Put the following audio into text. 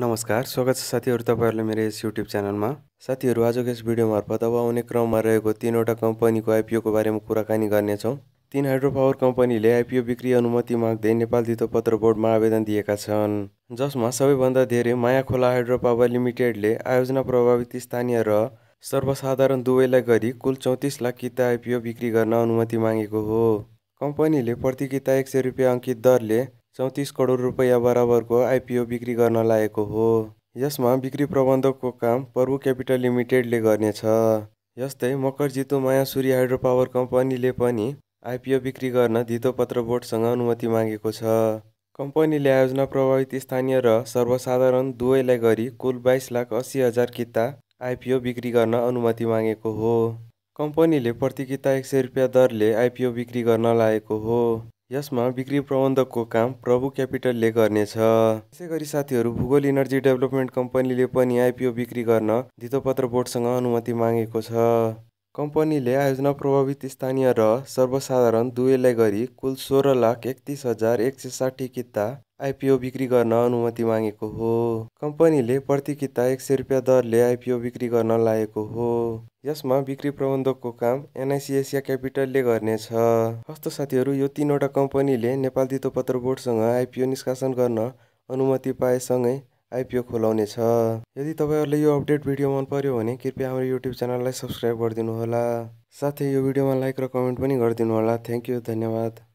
नमस्कार स्वागत छ साथीहरू तपाईँहरूलाई मेरो यस युट्युब च्यानलमा साथीहरू आजको यस भिडियो मार्फत अब आउने क्रममा रहेको तिनवटा कम्पनीको आइपिओको बारेमा कुराकानी गर्नेछौँ तिन हाइड्रो पावर कम्पनीले आइपिओ बिक्री अनुमति माग्दै नेपाल धितोपत्र बोर्डमा आवेदन दिएका छन् जसमा सबैभन्दा धेरै माया खोला हाइड्रो पावर लिमिटेडले आयोजना प्रभावित स्थानीय र सर्वसाधारण दुवैलाई गरी कुल चौतिस लाख किता आइपिओ बिक्री गर्न अनुमति मागेको हो कम्पनीले प्रति किता एक सय रुपियाँ अङ्कित दरले चौतिस करोड रुपियाँ बराबरको आइपिओ बिक्री गर्न लागेको हो यसमा बिक्री प्रबन्धकको काम प्रभु क्यापिटल लिमिटेडले गर्नेछ यस्तै मकरजितु माया सूर्य हाइड्रो पावर कम्पनीले पनि आइपिओ बिक्री गर्न धितोपत्र बोर्डसँग अनुमति मागेको छ कम्पनीले आयोजना प्रभावित स्थानीय र सर्वसाधारण दुवैलाई गरी कुल बाइस लाख अस्सी हजार किता आइपिओ बिक्री गर्न अनुमति मागेको हो कम्पनीले प्रति किता एक सय रुपियाँ दरले आइपिओ बिक्री गर्न लागेको हो यसमा बिक्री प्रबन्धकको काम प्रभु क्यापिटलले गर्नेछ यसै गरी साथीहरू भूगोल इनर्जी डेभलपमेन्ट कम्पनीले पनि आइपिओ बिक्री गर्न धितोपत्र बोर्डसँग अनुमति मागेको छ कम्पनीले आयोजना प्रभावित स्थानीय र सर्वसाधारण दुवैलाई गरी कुल सोह्र लाख एकतिस हजार एक सय साठी किता आइपिओ बिक्री गर्न अनुमति मागेको हो कम्पनीले प्रति किता एक सय रुपियाँ दरले आइपिओ बिक्री गर्न लागेको हो यसमा बिक्री प्रबन्धकको काम एनआइसी एसिया क्यापिटलले गर्नेछ हस्त साथीहरू यो तिनवटा कम्पनीले नेपाल तितोपत्र बोर्डसँग आइपिओ निष्कासन गर्न अनुमति पाएसँगै आइपिओ खोलाउनेछ यदि तपाईँहरूलाई यो अपडेट भिडियो मन पर्यो भने कृपया हाम्रो युट्युब च्यानललाई सब्सक्राइब गरिदिनुहोला साथै यो भिडियोमा लाइक र कमेन्ट पनि गरिदिनुहोला थ्याङ्क यू धन्यवाद